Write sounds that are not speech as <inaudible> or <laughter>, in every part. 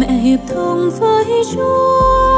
mẹ hiệp thông với chúa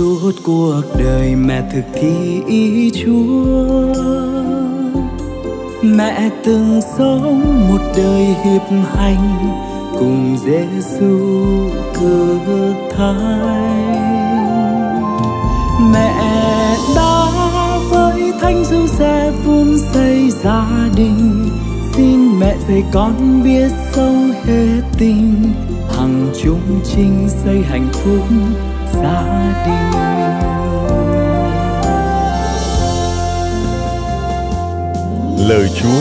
suốt cuộc đời mẹ thực thi ý chúa mẹ từng sống một đời hiệp hành cùng Giêsu cực thai mẹ đã với thánh du xe vun xây gia đình xin mẹ dạy con biết sâu hết tình hằng chúng trinh xây hạnh phúc gia đình Lời Chúa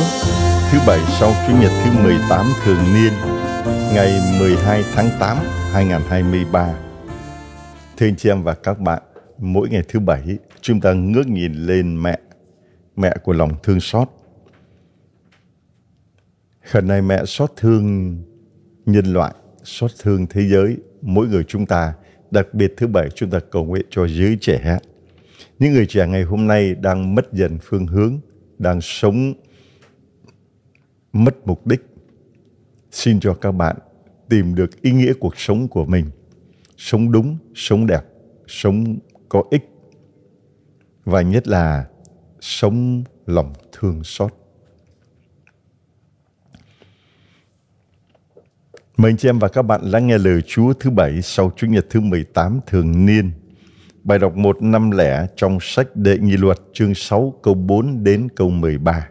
thứ bảy sau Chủ nhật thứ 18 thường niên ngày 12 tháng 8 2023. Thưa anh chị em và các bạn, mỗi ngày thứ bảy chúng ta ngước nhìn lên mẹ, mẹ của lòng thương xót. Khẩn này mẹ xót thương nhân loại, xót thương thế giới, mỗi người chúng ta, đặc biệt thứ bảy chúng ta cầu nguyện cho giới trẻ. Những người trẻ ngày hôm nay đang mất dần phương hướng, đang sống mất mục đích xin cho các bạn tìm được ý nghĩa cuộc sống của mình sống đúng sống đẹp sống có ích và nhất là sống lòng thương xót Mời anh chị em và các bạn lắng nghe lời Chúa thứ bảy sau Chủ nhật thứ 18 thường niên Bài đọc 150 trong sách Đệ Nghị Luật chương 6 câu 4 đến câu 13.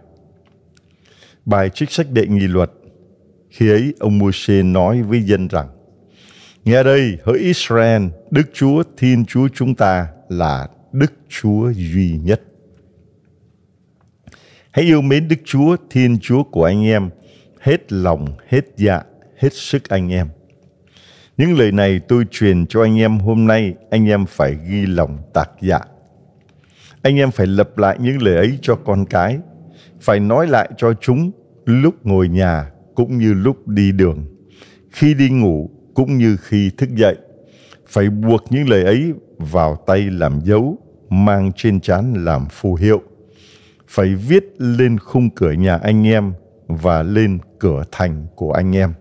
Bài trích sách Đệ Nghị Luật Khi ấy ông môi nói với dân rằng Nghe đây, hỡi Israel, Đức Chúa Thiên Chúa chúng ta là Đức Chúa duy nhất. Hãy yêu mến Đức Chúa Thiên Chúa của anh em hết lòng, hết dạ, hết sức anh em những lời này tôi truyền cho anh em hôm nay, anh em phải ghi lòng tạc dạ. Anh em phải lập lại những lời ấy cho con cái, phải nói lại cho chúng lúc ngồi nhà cũng như lúc đi đường, khi đi ngủ cũng như khi thức dậy. Phải buộc những lời ấy vào tay làm dấu, mang trên trán làm phù hiệu. Phải viết lên khung cửa nhà anh em và lên cửa thành của anh em.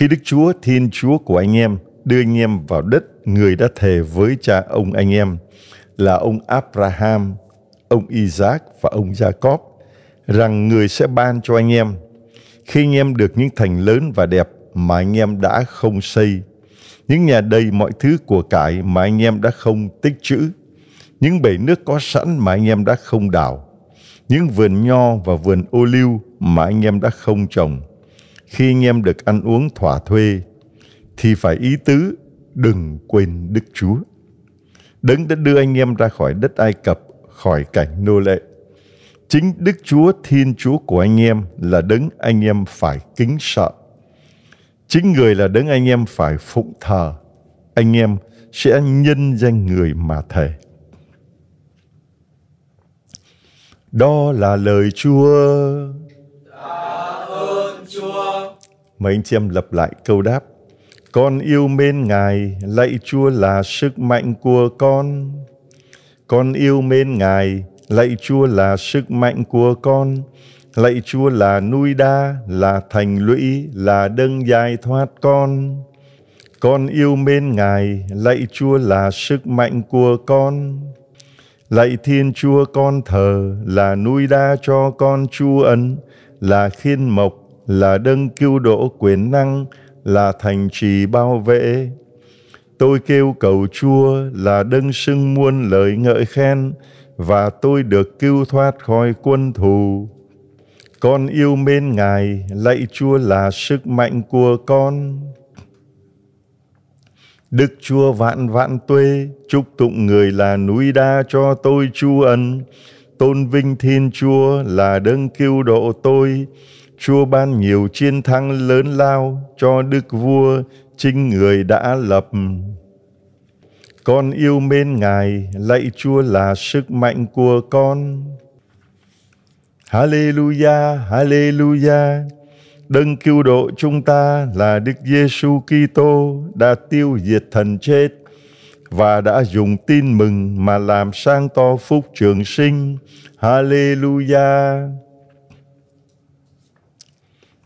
Khi Đức Chúa, Thiên Chúa của anh em, đưa anh em vào đất người đã thề với cha ông anh em là ông Abraham, ông Isaac và ông Jacob rằng người sẽ ban cho anh em khi anh em được những thành lớn và đẹp mà anh em đã không xây những nhà đầy mọi thứ của cải mà anh em đã không tích trữ những bể nước có sẵn mà anh em đã không đào những vườn nho và vườn ô liu mà anh em đã không trồng khi anh em được ăn uống thỏa thuê thì phải ý tứ đừng quên Đức Chúa. Đấng đã đưa anh em ra khỏi đất Ai Cập, khỏi cảnh nô lệ. Chính Đức Chúa Thiên Chúa của anh em là đấng anh em phải kính sợ. Chính người là đấng anh em phải phụng thờ. Anh em sẽ nhân danh người mà thề. Đó là lời Chúa. Mà anh chị em lặp lại câu đáp. Con yêu mến Ngài, lạy Chúa là sức mạnh của con. Con yêu mến Ngài, lạy Chúa là sức mạnh của con. Lạy Chúa là nuôi đa, là thành lũy, là đấng giải thoát con. Con yêu mến Ngài, lạy Chúa là sức mạnh của con. Lạy Thiên Chúa con thờ là nuôi đa cho con chu ấn, là khiên mộc là đấng cứu độ quyền năng, là thành trì bao vệ. Tôi kêu cầu Chúa là đấng xưng muôn lời ngợi khen và tôi được cứu thoát khỏi quân thù. Con yêu mến Ngài, lạy Chúa là sức mạnh của con. Đức Chúa vạn vạn tuê, chúc tụng người là núi đa cho tôi chu ân. Tôn vinh Thiên Chúa là đấng cứu độ tôi. Chúa ban nhiều chiến thắng lớn lao cho Đức Vua chính người đã lập. Con yêu mến Ngài, lạy Chúa là sức mạnh của con. Hallelujah, Hallelujah. Đấng cứu độ chúng ta là Đức Giêsu Kitô đã tiêu diệt thần chết và đã dùng tin mừng mà làm sang to phúc trường sinh. Hallelujah.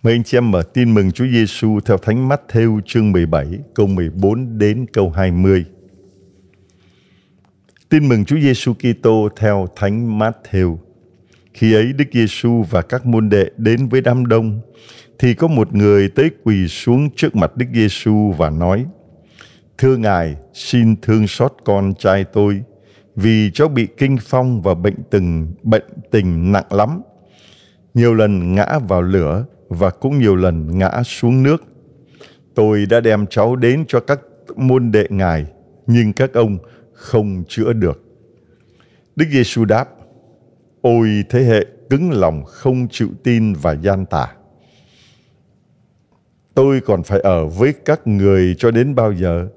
Mời anh chị em mở tin mừng Chúa Giêsu theo Thánh Mắt Thêu chương 17 câu 14 đến câu 20. Tin mừng Chúa Giêsu Kitô theo Thánh Mát Thêu. Khi ấy Đức Giêsu và các môn đệ đến với đám đông, thì có một người tới quỳ xuống trước mặt Đức Giêsu và nói: Thưa ngài, xin thương xót con trai tôi, vì cháu bị kinh phong và bệnh từng bệnh tình nặng lắm, nhiều lần ngã vào lửa và cũng nhiều lần ngã xuống nước. Tôi đã đem cháu đến cho các môn đệ ngài, nhưng các ông không chữa được. Đức Giêsu đáp: Ôi thế hệ cứng lòng không chịu tin và gian tà. Tôi còn phải ở với các người cho đến bao giờ?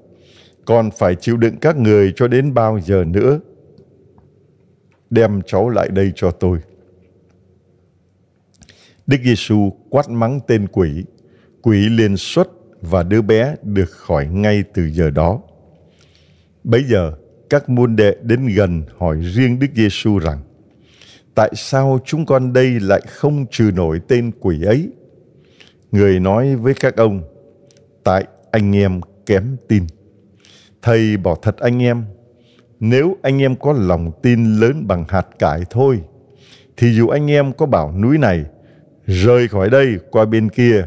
Còn phải chịu đựng các người cho đến bao giờ nữa? Đem cháu lại đây cho tôi. Đức Giêsu quát mắng tên quỷ, quỷ liền xuất và đứa bé được khỏi ngay từ giờ đó. Bây giờ, các môn đệ đến gần hỏi riêng Đức Giêsu rằng: Tại sao chúng con đây lại không trừ nổi tên quỷ ấy? Người nói với các ông: Tại anh em kém tin. Thầy bảo thật anh em, nếu anh em có lòng tin lớn bằng hạt cải thôi, thì dù anh em có bảo núi này rời khỏi đây qua bên kia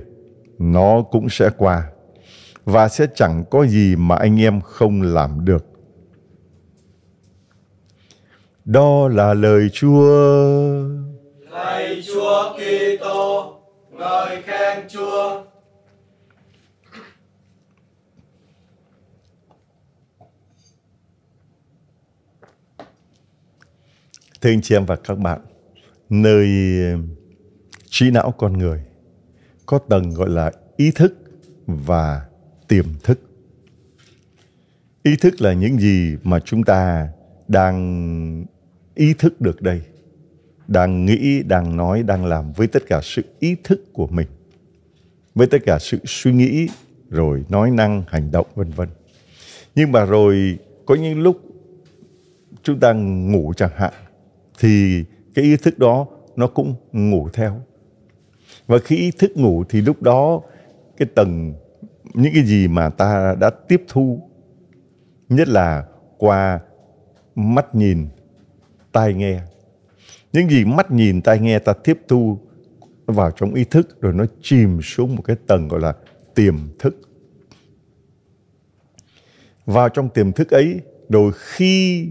nó cũng sẽ qua và sẽ chẳng có gì mà anh em không làm được đó là lời Chúa. Lạy Chúa Kitô, ngợi khen Chúa. Thưa anh chị em và các bạn, nơi trí não con người có tầng gọi là ý thức và tiềm thức ý thức là những gì mà chúng ta đang ý thức được đây đang nghĩ đang nói đang làm với tất cả sự ý thức của mình với tất cả sự suy nghĩ rồi nói năng hành động vân vân nhưng mà rồi có những lúc chúng ta ngủ chẳng hạn thì cái ý thức đó nó cũng ngủ theo và khi thức ngủ thì lúc đó cái tầng những cái gì mà ta đã tiếp thu nhất là qua mắt nhìn tai nghe những gì mắt nhìn tai nghe ta tiếp thu vào trong ý thức rồi nó chìm xuống một cái tầng gọi là tiềm thức vào trong tiềm thức ấy rồi khi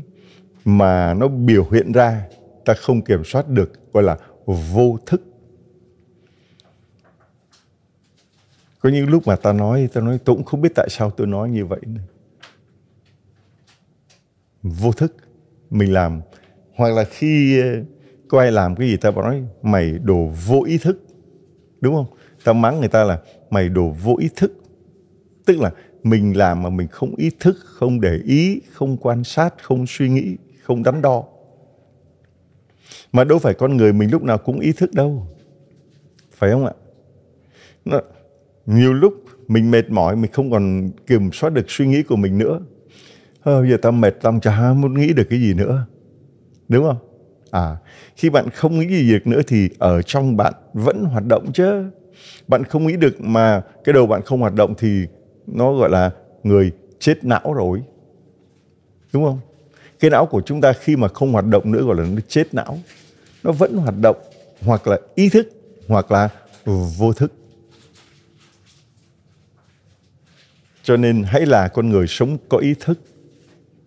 mà nó biểu hiện ra ta không kiểm soát được gọi là vô thức có những lúc mà ta nói ta nói tôi cũng không biết tại sao tôi nói như vậy nữa. vô thức mình làm hoặc là khi ờ, có ai làm cái gì ta bảo nói mày đồ vô ý thức đúng không ta mắng người ta là mày đồ vô ý thức tức là mình làm mà mình không ý thức không để ý không quan sát không suy nghĩ không đắn đo mà đâu phải con người mình lúc nào cũng ý thức đâu phải không ạ nó, nhiều lúc mình mệt mỏi mình không còn kiểm soát được suy nghĩ của mình nữa à, giờ tao mệt tâm chả muốn nghĩ được cái gì nữa đúng không à khi bạn không nghĩ gì được nữa thì ở trong bạn vẫn hoạt động chứ bạn không nghĩ được mà cái đầu bạn không hoạt động thì nó gọi là người chết não rồi đúng không cái não của chúng ta khi mà không hoạt động nữa gọi là nó chết não nó vẫn hoạt động hoặc là ý thức hoặc là vô thức Cho nên hãy là con người sống có ý thức.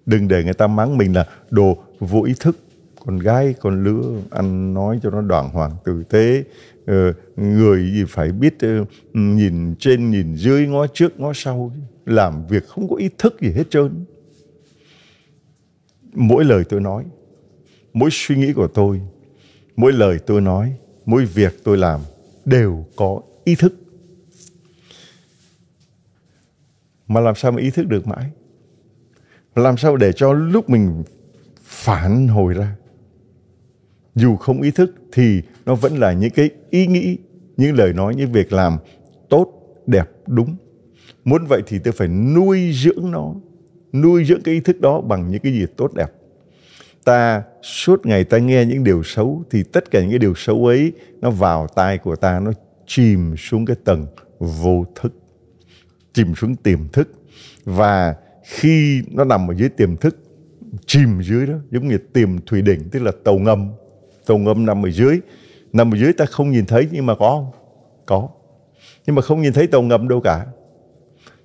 Đừng để người ta mắng mình là đồ vô ý thức. Con gái, con lứa, anh nói cho nó đoàn hoàng tử tế. Ờ, người gì phải biết ờ, nhìn trên, nhìn dưới, ngó trước, ngó sau. Làm việc không có ý thức gì hết trơn. Mỗi lời tôi nói, mỗi suy nghĩ của tôi, mỗi lời tôi nói, mỗi việc tôi làm đều có ý thức mà làm sao mà ý thức được mãi làm sao để cho lúc mình phản hồi ra dù không ý thức thì nó vẫn là những cái ý nghĩ những lời nói những việc làm tốt đẹp đúng muốn vậy thì tôi phải nuôi dưỡng nó nuôi dưỡng cái ý thức đó bằng những cái gì tốt đẹp ta suốt ngày ta nghe những điều xấu thì tất cả những cái điều xấu ấy nó vào tai của ta nó chìm xuống cái tầng vô thức chìm xuống tiềm thức và khi nó nằm ở dưới tiềm thức chìm dưới đó giống như tiềm thủy đỉnh tức là tàu ngầm tàu ngầm nằm ở dưới nằm ở dưới ta không nhìn thấy nhưng mà có không có nhưng mà không nhìn thấy tàu ngầm đâu cả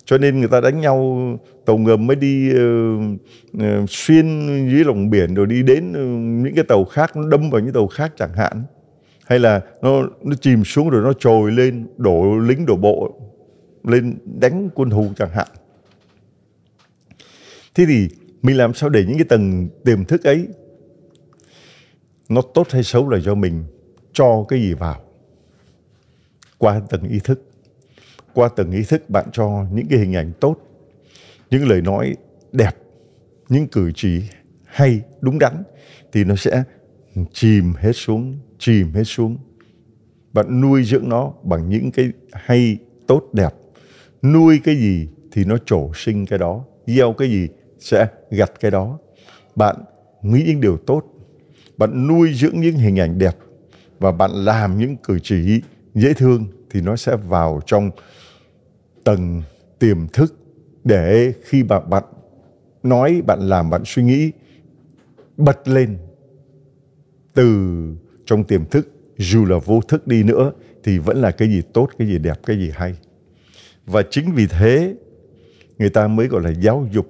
cho nên người ta đánh nhau tàu ngầm mới đi uh, xuyên dưới lòng biển rồi đi đến ờ, những cái tàu khác nó đâm vào những tàu khác chẳng hạn hay là nó nó chìm xuống rồi nó trồi lên đổ lính đổ bộ lên đánh quân thù chẳng hạn thế thì mình làm sao để những cái tầng tiềm thức ấy nó tốt hay xấu là do mình cho cái gì vào qua tầng ý thức qua tầng ý thức bạn cho những cái hình ảnh tốt những lời nói đẹp những cử chỉ hay đúng đắn thì nó sẽ chìm hết xuống chìm hết xuống bạn nuôi dưỡng nó bằng những cái hay tốt đẹp nuôi cái gì thì nó trổ sinh cái đó gieo cái gì sẽ gặt cái đó bạn nghĩ những điều tốt bạn nuôi dưỡng những hình ảnh đẹp và bạn làm những cử chỉ dễ thương thì nó sẽ vào trong tầng tiềm thức để khi mà bạn nói bạn làm bạn suy nghĩ bật lên từ trong tiềm thức dù là vô thức đi nữa thì vẫn là cái gì tốt cái gì đẹp cái gì hay và chính vì thế người ta mới gọi là giáo dục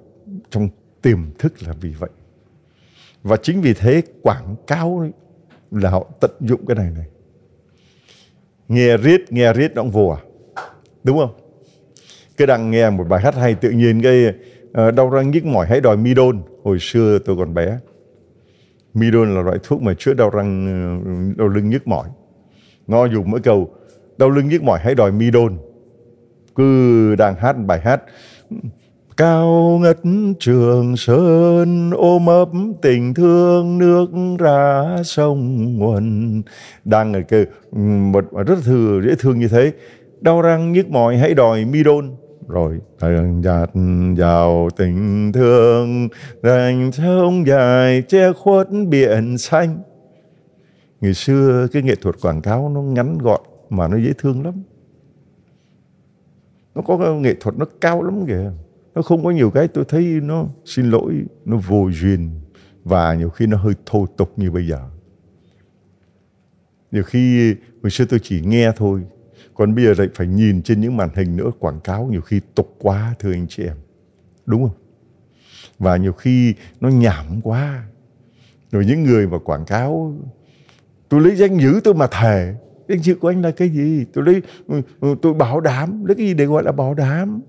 trong tiềm thức là vì vậy và chính vì thế quảng cáo là họ tận dụng cái này này nghe riết nghe riết nó vùa à. đúng không cái đang nghe một bài hát hay tự nhiên cái uh, đau răng nhức mỏi hãy đòi midon hồi xưa tôi còn bé midon là loại thuốc mà chữa đau răng ờ, đau lưng nhức mỏi nó dùng mỗi câu đau lưng nhức mỏi hãy đòi midon cứ đang hát bài hát cao ngất trường sơn ôm ấp tình thương nước ra sông nguồn đang ở cái một rất thừa dễ thương như thế đau răng nhức mỏi hãy đòi mi đôn rồi thằng nhạt vào tình thương dành sông dài che khuất biển xanh ngày xưa cái nghệ thuật quảng cáo nó ngắn gọn mà nó dễ thương lắm nó có nghệ thuật nó cao lắm kìa nó không có nhiều cái tôi thấy nó xin lỗi nó vô duyên và nhiều khi nó hơi thô tục như bây giờ nhiều khi hồi xưa tôi chỉ nghe thôi còn bây giờ lại phải nhìn trên những màn hình nữa quảng cáo nhiều khi tục quá thưa anh chị em đúng không và nhiều khi nó nhảm quá rồi những người mà quảng cáo tôi lấy danh dự tôi mà thề danh dự của anh là cái gì tôi lấy ừ, ừ, tôi bảo đảm lấy cái gì để gọi là bảo đảm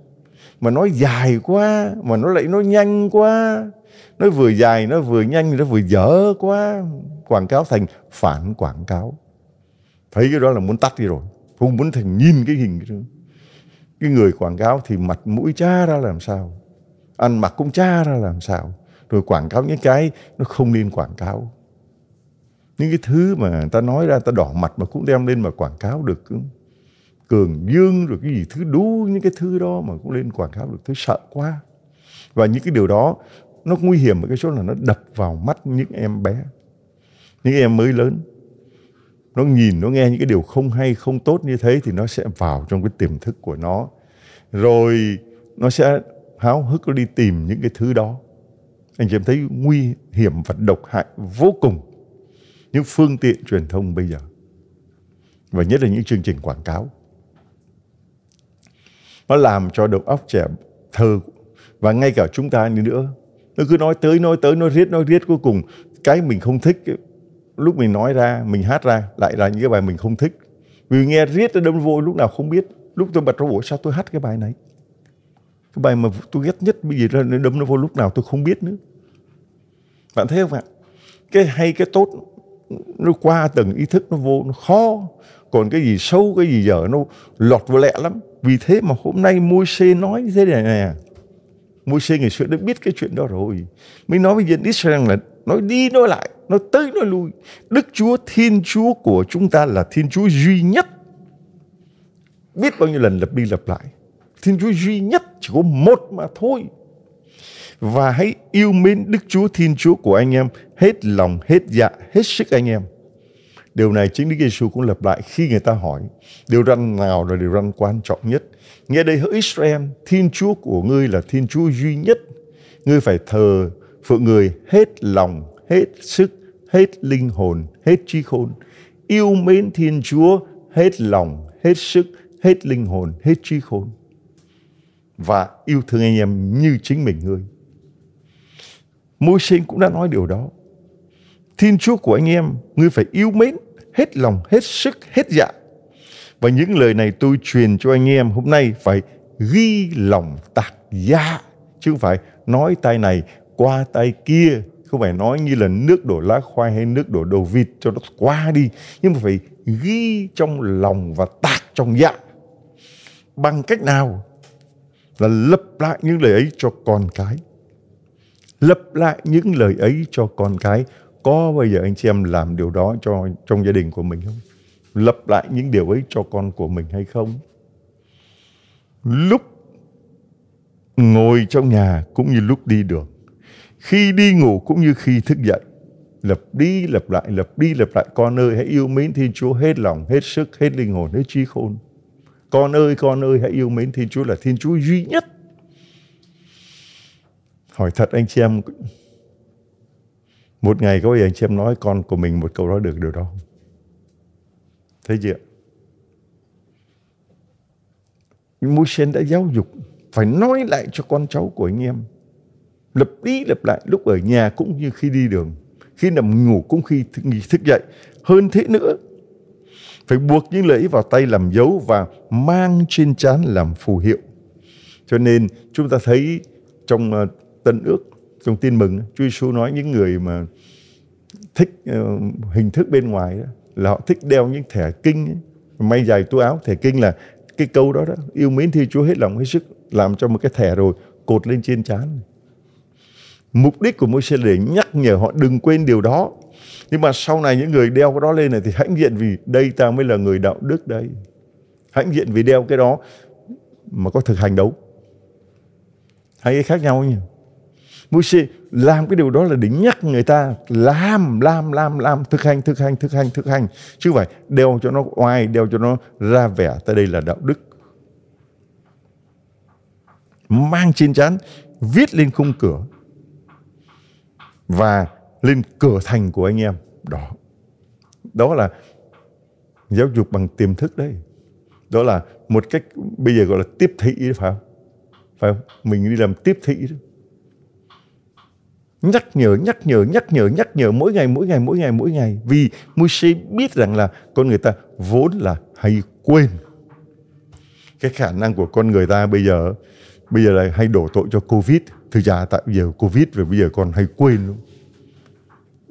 mà nói dài quá mà nó lại nói nhanh quá nó vừa dài nó vừa nhanh nó vừa dở quá quảng cáo thành phản quảng cáo thấy cái đó là muốn tắt đi rồi không muốn thành nhìn cái hình cái, cái người quảng cáo thì mặt mũi cha ra làm sao ăn mặc cũng cha ra làm sao rồi quảng cáo những cái nó không nên quảng cáo những cái thứ mà ta nói ra ta đỏ mặt mà cũng đem lên mà quảng cáo được cường dương rồi cái gì thứ đú những cái thứ đó mà cũng lên quảng cáo được thứ sợ quá và những cái điều đó nó nguy hiểm ở cái chỗ là nó đập vào mắt những em bé những em mới lớn nó nhìn nó nghe những cái điều không hay không tốt như thế thì nó sẽ vào trong cái tiềm thức của nó rồi nó sẽ háo hức đi tìm những cái thứ đó anh chị em thấy nguy hiểm và độc hại vô cùng những phương tiện truyền thông bây giờ và nhất là những chương trình quảng cáo nó làm cho đầu óc trẻ thơ và ngay cả chúng ta đi nữa nó cứ nói tới nói tới nói riết nói riết cuối cùng cái mình không thích lúc mình nói ra mình hát ra lại là những cái bài mình không thích vì nghe riết nó đâm vô lúc nào không biết lúc tôi bật ra bộ sao tôi hát cái bài này cái bài mà tôi ghét nhất bây giờ nó đâm nó vô lúc nào tôi không biết nữa bạn thấy không ạ cái hay cái tốt nó qua tầng ý thức nó vô nó khó còn cái gì sâu cái gì dở nó lọt vô lẹ lắm vì thế mà hôm nay môi xê nói như thế này nè môi xê ngày xưa đã biết cái chuyện đó rồi mới nói với dân Israel là nói đi nói lại nói tới nói lui Đức Chúa Thiên Chúa của chúng ta là Thiên Chúa duy nhất biết bao nhiêu lần lặp đi lặp lại Thiên Chúa duy nhất chỉ có một mà thôi và hãy yêu mến Đức Chúa Thiên Chúa của anh em hết lòng, hết dạ, hết sức anh em. Điều này chính Đức Giêsu cũng lặp lại khi người ta hỏi điều răn nào là điều răn quan trọng nhất. Nghe đây hỡi Israel, Thiên Chúa của ngươi là Thiên Chúa duy nhất. Ngươi phải thờ phượng người hết lòng, hết sức, hết linh hồn, hết trí khôn. Yêu mến Thiên Chúa hết lòng, hết sức, hết linh hồn, hết trí khôn. Và yêu thương anh em như chính mình ngươi môi sinh cũng đã nói điều đó. Thiên Chúa của anh em, ngươi phải yêu mến, hết lòng, hết sức, hết dạ. Và những lời này tôi truyền cho anh em hôm nay phải ghi lòng tạc dạ. Chứ không phải nói tay này qua tay kia. Không phải nói như là nước đổ lá khoai hay nước đổ đầu vịt cho nó qua đi. Nhưng mà phải ghi trong lòng và tạc trong dạ. Bằng cách nào? Là lập lại những lời ấy cho con cái lặp lại những lời ấy cho con cái có bây giờ anh chị em làm điều đó cho trong gia đình của mình không lặp lại những điều ấy cho con của mình hay không lúc ngồi trong nhà cũng như lúc đi đường khi đi ngủ cũng như khi thức dậy lặp đi lặp lại lặp đi lặp lại con ơi hãy yêu mến thiên chúa hết lòng hết sức hết linh hồn hết trí khôn con ơi con ơi hãy yêu mến thiên chúa là thiên chúa duy nhất hỏi thật anh chị em một ngày có bao giờ anh chị em nói con của mình một câu nói được điều đó không? Thấy chưa? Môi sen đã giáo dục phải nói lại cho con cháu của anh em lập đi lập lại lúc ở nhà cũng như khi đi đường khi nằm ngủ cũng khi thức dậy hơn thế nữa phải buộc những lưỡi vào tay làm dấu và mang trên trán làm phù hiệu cho nên chúng ta thấy trong ờ, tân ước trong tin mừng Chúa Giêsu nói những người mà thích uh, hình thức bên ngoài đó là họ thích đeo những thẻ kinh ấy. may dài túi áo thẻ kinh là cái câu đó đó yêu mến thì Chúa hết lòng hết sức làm cho một cái thẻ rồi cột lên trên trán mục đích của mỗi xe để nhắc nhở họ đừng quên điều đó nhưng mà sau này những người đeo cái đó lên này thì hãnh diện vì đây ta mới là người đạo đức đây hãnh diện vì đeo cái đó mà có thực hành đâu hay cái khác nhau nhỉ Môi-se làm cái điều đó là để nhắc người ta làm, làm, làm, làm, thực hành, thực hành, thực hành, thực hành. Chứ vậy phải đeo cho nó oai, đeo cho nó ra vẻ. Tại đây là đạo đức. Mang trên chán, viết lên khung cửa và lên cửa thành của anh em. Đó. Đó là giáo dục bằng tiềm thức đấy. Đó là một cách bây giờ gọi là tiếp thị phải không? Phải không? Mình đi làm tiếp thị đó nhắc nhở nhắc nhở nhắc nhở nhắc nhở mỗi ngày mỗi ngày mỗi ngày mỗi ngày vì Moshe biết rằng là con người ta vốn là hay quên cái khả năng của con người ta bây giờ bây giờ là hay đổ tội cho covid thực ra tại bây giờ covid và bây giờ còn hay quên luôn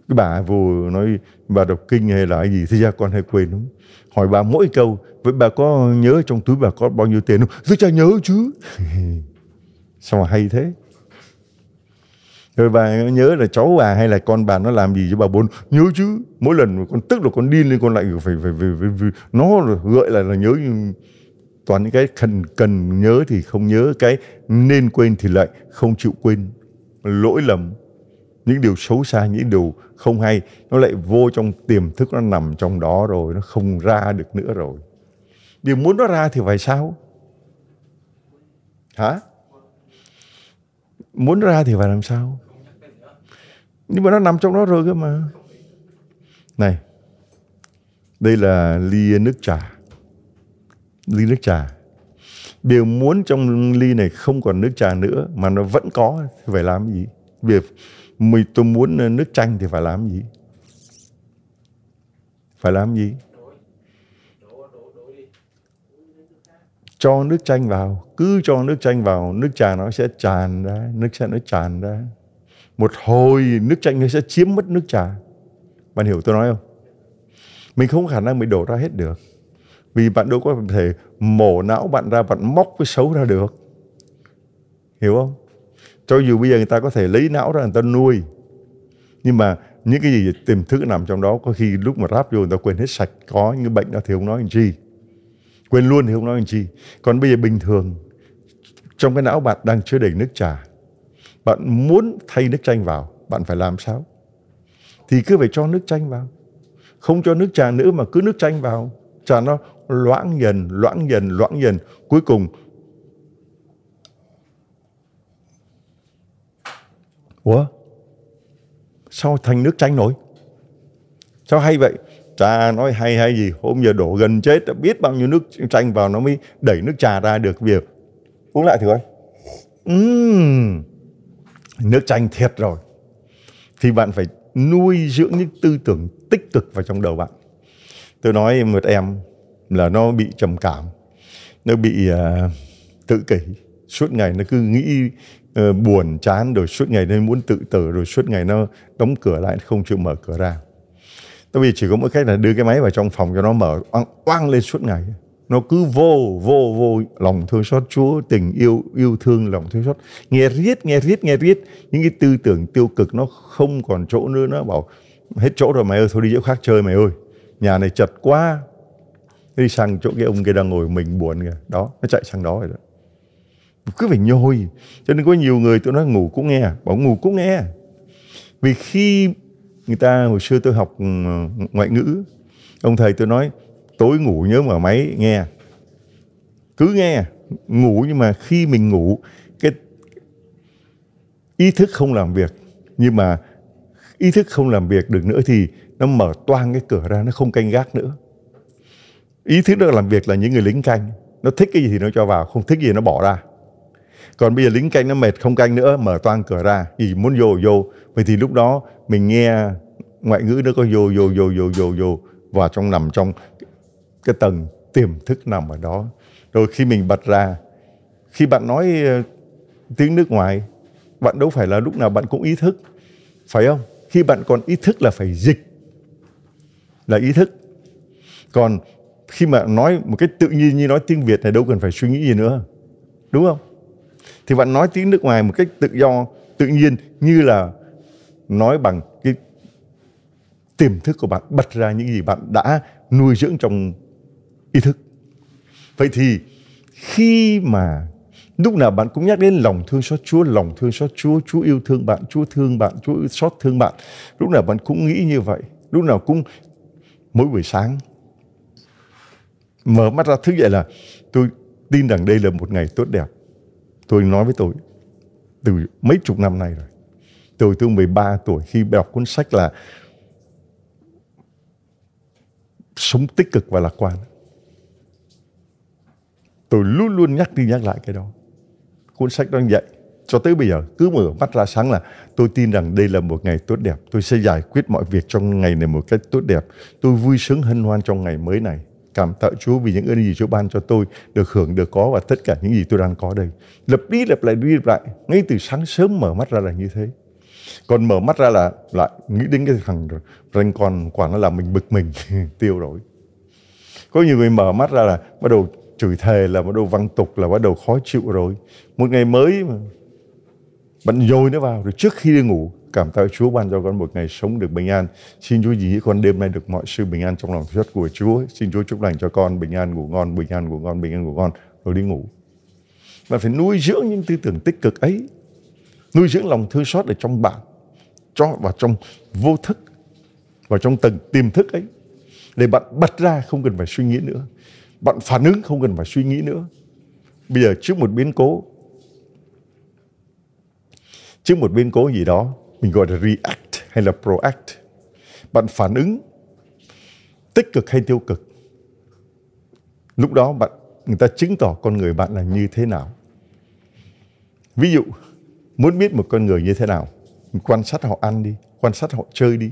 cái bà vừa nói bà đọc kinh hay là cái gì thực ra con hay quên lắm hỏi bà mỗi câu với bà có nhớ trong túi bà có bao nhiêu tiền không tôi chả nhớ chứ <laughs> sao mà hay thế rồi bà nhớ là cháu bà hay là con bà nó làm gì cho bà buồn nhớ chứ mỗi lần con tức là con điên lên con lại phải phải, phải, phải, phải nó gợi là là nhớ nhưng toàn những cái cần cần nhớ thì không nhớ cái nên quên thì lại không chịu quên lỗi lầm những điều xấu xa những điều không hay nó lại vô trong tiềm thức nó nằm trong đó rồi nó không ra được nữa rồi điều muốn nó ra thì phải sao hả muốn ra thì phải làm sao nhưng mà nó nằm trong đó rồi cơ mà. Này, đây là ly nước trà. Ly nước trà. Điều muốn trong ly này không còn nước trà nữa mà nó vẫn có thì phải làm gì? Việc mình tôi muốn nước chanh thì phải làm gì? Phải làm gì? Cho nước chanh vào, cứ cho nước chanh vào, nước trà nó sẽ tràn ra, nước sẽ nó tràn ra một hồi nước chanh nó sẽ chiếm mất nước trà bạn hiểu tôi nói không mình không khả năng mình đổ ra hết được vì bạn đâu có thể mổ não bạn ra bạn móc cái xấu ra được hiểu không cho dù bây giờ người ta có thể lấy não ra người ta nuôi nhưng mà những cái gì tiềm thức nằm trong đó có khi lúc mà ráp vô người ta quên hết sạch có những bệnh đó thì không nói làm chi quên luôn thì không nói làm chi còn bây giờ bình thường trong cái não bạn đang chứa đầy nước trà bạn muốn thay nước chanh vào bạn phải làm sao thì cứ phải cho nước chanh vào không cho nước trà nữa mà cứ nước chanh vào trà nó loãng dần loãng dần loãng dần cuối cùng ủa sao thành nước chanh nổi sao hay vậy trà nói hay hay gì hôm giờ đổ gần chết đã biết bao nhiêu nước chanh vào nó mới đẩy nước trà ra được việc uống lại thử coi uhm nước chanh thiệt rồi thì bạn phải nuôi dưỡng những tư tưởng tích cực vào trong đầu bạn tôi nói một em là nó bị trầm cảm nó bị uh, tự kỷ suốt ngày nó cứ nghĩ uh, buồn chán rồi suốt ngày nó muốn tự tử rồi suốt ngày nó đóng cửa lại không chịu mở cửa ra tại vì chỉ có mỗi cách là đưa cái máy vào trong phòng cho nó mở oang, oang lên suốt ngày nó cứ vô vô vô lòng thương xót Chúa tình yêu yêu thương lòng thương xót nghe riết nghe riết nghe riết những cái tư tưởng tiêu cực nó không còn chỗ nữa nó bảo hết chỗ rồi mày ơi thôi đi chỗ khác chơi mày ơi nhà này chật quá đi sang chỗ cái ông kia đang ngồi mình buồn kìa đó nó chạy sang đó rồi đó cứ phải nhồi cho nên có nhiều người tụi nó ngủ cũng nghe bảo ngủ cũng nghe vì khi người ta hồi xưa tôi học ừ, ngoại ngữ ông thầy tôi nói tối ngủ nhớ mở máy nghe cứ nghe ngủ nhưng mà khi mình ngủ cái ý thức không làm việc nhưng mà ý thức không làm việc được nữa thì nó mở toang cái cửa ra nó không canh gác nữa ý thức được làm việc là những người lính canh nó thích cái gì thì nó cho vào không thích gì nó bỏ ra còn bây giờ lính canh nó mệt không canh nữa mở toang cửa ra thì muốn vô vô vậy thì lúc đó mình nghe ngoại ngữ nó có vô vô vô vô vô vô vào trong nằm trong cái tầng tiềm thức nằm ở đó rồi khi mình bật ra khi bạn nói ờ, tiếng nước ngoài bạn đâu phải là lúc nào bạn cũng ý thức phải không khi bạn còn ý thức là phải dịch là ý thức còn khi mà nói một cái tự nhiên như nói tiếng việt này đâu cần phải suy nghĩ gì nữa đúng không thì bạn nói tiếng nước ngoài một cách tự do tự nhiên như là nói bằng cái tiềm thức của bạn bật ra những gì bạn đã nuôi dưỡng trong ý thức vậy thì khi mà lúc nào bạn cũng nhắc đến lòng thương xót Chúa, lòng thương xót Chúa, Chúa yêu thương bạn, Chúa thương bạn, Chúa xót thương bạn. Lúc nào bạn cũng nghĩ như vậy, lúc nào cũng mỗi buổi sáng mở mắt ra thức dậy là tôi tin rằng đây là một ngày tốt đẹp. Tôi nói với tôi từ mấy chục năm nay rồi. Từ tôi 13 tuổi khi đọc cuốn sách là sống tích cực và lạc quan. Tôi luôn luôn nhắc đi nhắc lại cái đó. Cuốn sách đó vậy. Cho tới bây giờ, cứ mở mắt ra sáng là tôi tin rằng đây là một ngày tốt đẹp. Tôi sẽ giải quyết mọi việc trong ngày này một cách tốt đẹp. Tôi vui sướng hân hoan trong ngày mới này. Cảm tạ Chúa vì những ơn gì Chúa ban cho tôi được hưởng, được có và tất cả những gì tôi đang có đây. Lập đi lập lại, đi lập lại. Ngay từ sáng sớm mở mắt ra là như thế còn mở mắt ra là lại nghĩ đến cái thằng rành con quả nó làm mình bực mình <laughs> tiêu rồi có nhiều người mở mắt ra là bắt đầu chửi thề là bắt đầu văng tục là bắt đầu khó chịu rồi một ngày mới mà bạn dôi nó vào rồi trước khi đi ngủ cảm tạ Chúa ban cho con một ngày sống được bình an. Xin Chúa dĩ con đêm nay được mọi sự bình an trong lòng rất của Chúa. Xin Chúa chúc lành cho con bình an ngủ ngon, bình an ngủ ngon, bình an ngủ ngon rồi đi ngủ. Bạn phải nuôi dưỡng những tư tưởng tích cực ấy, nuôi dưỡng lòng thương xót ở trong bạn, cho vào trong vô thức, vào trong tầng tiềm thức ấy để bạn bật ra không cần phải suy nghĩ nữa bạn phản ứng không cần phải suy nghĩ nữa bây giờ trước một biến cố trước một biến cố gì đó mình gọi là react hay là proact bạn phản ứng tích cực hay tiêu cực lúc đó bạn người ta chứng tỏ con người bạn là như thế nào ví dụ muốn biết một con người như thế nào quan sát họ ăn đi quan sát họ chơi đi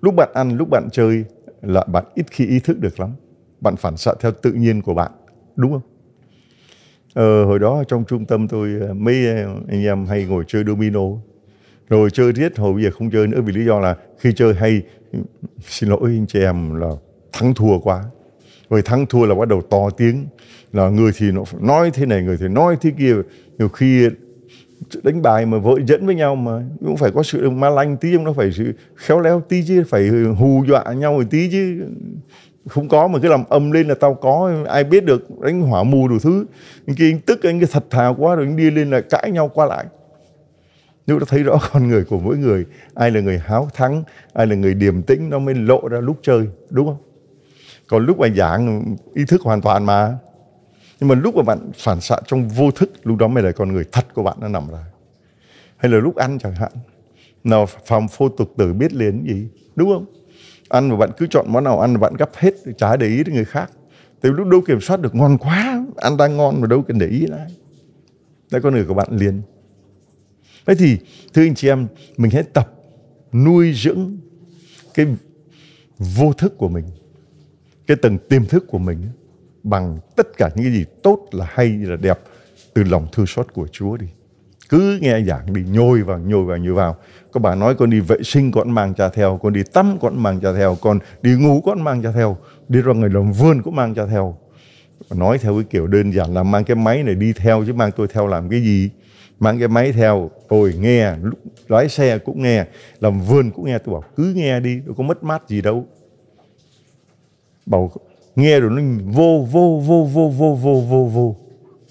lúc bạn ăn lúc bạn chơi là bạn ít khi ý thức được lắm bạn phản xạ theo tự nhiên của bạn đúng không ờ, hồi đó trong trung tâm tôi ờ, mấy ờ, anh em hay ngồi chơi domino rồi chơi riết hồi bây giờ không chơi nữa vì lý do là khi chơi hay xin lỗi anh chị em là thắng thua quá rồi thắng thua là bắt đầu to tiếng là người thì nói thế này người thì nói thế kia nhiều khi đánh bài mà vội dẫn với nhau mà cũng phải có sự ma lanh tí nó phải sự khéo léo tí chứ phải hù dọa nhau một tí chứ không có mà cứ làm âm lên là tao có ai biết được đánh hỏa mù đủ thứ anh kia anh tức anh cái thật thà quá rồi anh đi lên là cãi nhau qua lại nếu đã thấy rõ <laughs> con người của mỗi người ai là người háo thắng ai là người điềm tĩnh nó mới lộ ra lúc chơi đúng không còn lúc mà giảng ý thức hoàn toàn mà nhưng mà lúc mà bạn phản xạ trong vô thức lúc đó mới là con người thật của bạn nó nằm ra hay là lúc ăn chẳng hạn nào phòng phô tục tử biết liền gì đúng không ăn và bạn cứ chọn món nào ăn và bạn gấp hết trái để ý đến người khác từ lúc đâu kiểm soát được ngon quá ăn đang ngon mà đâu cần để ý lại đấy con người của bạn liền thế thì thưa anh chị em mình hãy tập nuôi dưỡng cái vô thức của mình cái tầng tiềm thức của mình bằng tất cả những cái gì tốt là hay là đẹp từ lòng thương xót của Chúa đi cứ nghe giảng đi nhồi vào nhồi vào nhồi vào các bà nói con đi vệ sinh con mang cha theo con đi tắm con mang cha theo con đi ngủ con mang cha theo đi ra người làm vườn cũng mang cha theo nói theo cái kiểu đơn giản là mang cái máy này đi theo chứ mang tôi theo làm cái gì mang cái máy theo tôi nghe lúc lái xe cũng nghe làm vườn cũng nghe tôi bảo cứ nghe đi đâu có mất mát gì đâu bảo nghe rồi nó vô vô vô vô vô vô vô vô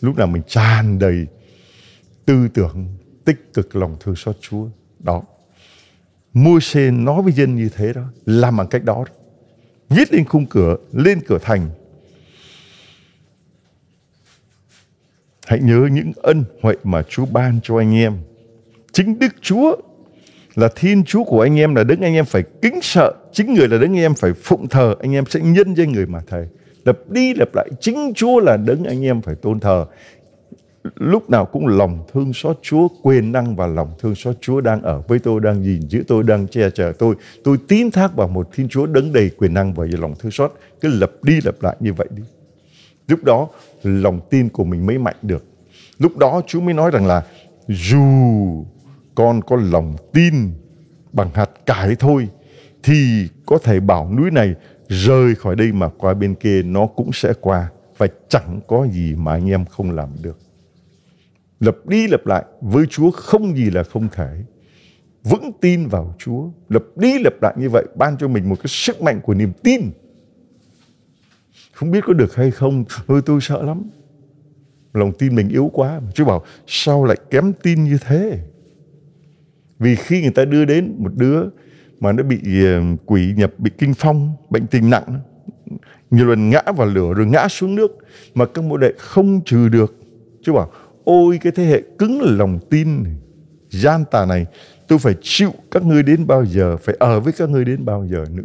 lúc nào mình tràn đầy tư tưởng tích cực lòng thương xót Chúa đó mua xe nói với dân như thế đó làm bằng cách đó, đó. viết lên khung cửa lên cửa thành hãy nhớ những ân huệ mà Chúa ban cho anh em chính Đức Chúa là Thiên Chúa của anh em là đấng anh em phải kính sợ chính người là đấng anh em phải phụng thờ anh em sẽ nhân danh người mà thầy lập đi lập lại chính Chúa là đấng anh em phải tôn thờ lúc nào cũng lòng thương xót Chúa, quyền năng và lòng thương xót Chúa đang ở với tôi, đang nhìn giữ tôi, đang che chở tôi. Tôi tín thác vào một Thiên Chúa đấng đầy quyền năng và lòng thương xót. Cứ lập đi lặp lại như vậy đi. Lúc đó lòng tin của mình mới mạnh được. Lúc đó Chúa mới nói rằng là dù con có lòng tin bằng hạt cải thôi thì có thể bảo núi này rời khỏi đây mà qua bên kia nó cũng sẽ qua và chẳng có gì mà anh em không làm được. Lập đi lập lại, với Chúa không gì là không thể. Vững tin vào Chúa, lập đi lập lại như vậy, ban cho mình một cái sức mạnh của niềm tin. Không biết có được hay không, ôi tôi sợ lắm. Lòng tin mình yếu quá. Chúa bảo, sao lại kém tin như thế? Vì khi người ta đưa đến một đứa mà nó bị ờ, quỷ nhập, bị kinh phong, bệnh tình nặng, nhiều lần ngã vào lửa rồi ngã xuống nước mà các môn đệ không trừ được. Chúa bảo, Ôi cái thế hệ cứng lòng tin này, gian tà này, tôi phải chịu các ngươi đến bao giờ, phải ở với các ngươi đến bao giờ nữa.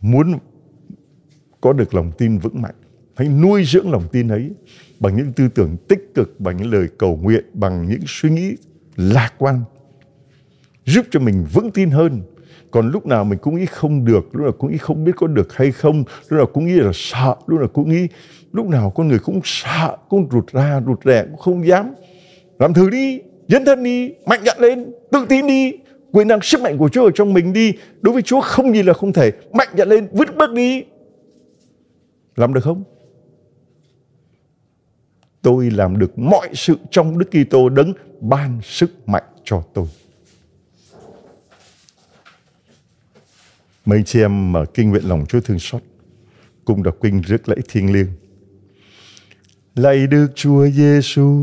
Muốn có được lòng tin vững mạnh, hãy nuôi dưỡng lòng tin ấy bằng những tư tưởng tích cực, bằng những lời cầu nguyện, bằng những suy nghĩ lạc quan, giúp cho mình vững tin hơn. Còn lúc nào mình cũng nghĩ không được, lúc nào cũng nghĩ không biết có được hay không, lúc nào cũng nghĩ là sợ, lúc nào cũng nghĩ lúc nào con người cũng sợ con rụt ra rụt rè cũng không dám làm thử đi dấn thân đi mạnh dạn lên tự tin đi quyền năng sức mạnh của Chúa ở trong mình đi đối với Chúa không gì là không thể mạnh dạn lên vứt bước đi làm được không tôi làm được mọi sự trong Đức Kitô đấng ban sức mạnh cho tôi mấy chị em mở kinh nguyện lòng Chúa thương xót cùng đọc kinh rước lễ thiêng liêng Lạy Đức Chúa Giêsu,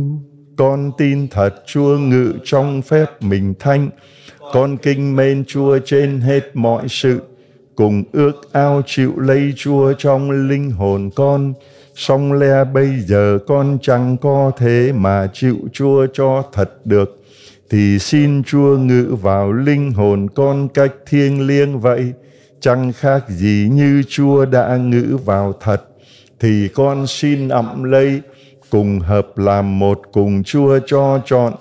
con tin thật Chúa ngự trong phép mình thanh. Con kinh mến Chúa trên hết mọi sự, cùng ước ao chịu lấy Chúa trong linh hồn con. Song le bây giờ con chẳng có thế mà chịu Chúa cho thật được, thì xin Chúa ngự vào linh hồn con cách thiêng liêng vậy, chẳng khác gì như Chúa đã ngự vào thật thì con xin ậm lây cùng hợp làm một cùng chúa cho chọn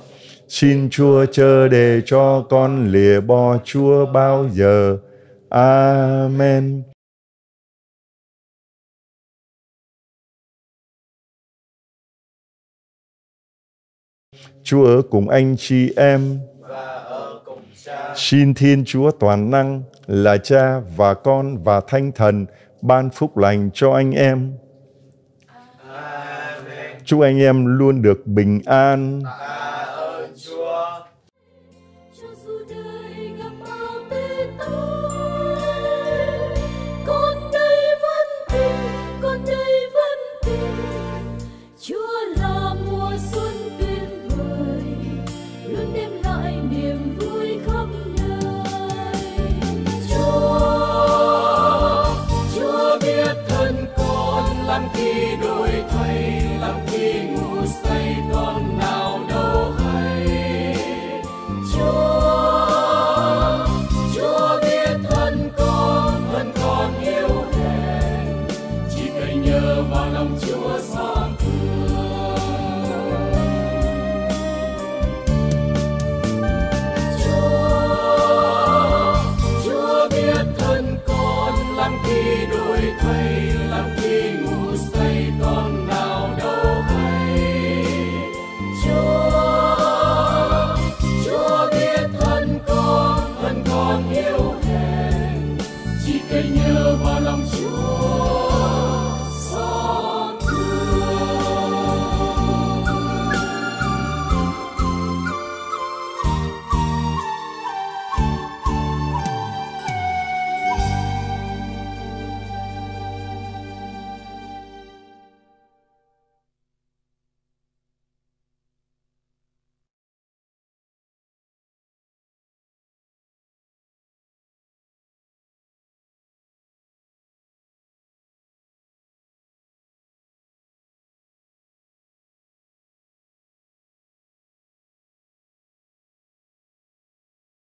xin chúa chớ để cho con lìa bỏ chúa bao giờ amen Chúa ở cùng anh chị em. Xin Thiên Chúa toàn năng là Cha và Con và thanh Thần ban phúc lành cho anh em chúc anh em luôn được bình an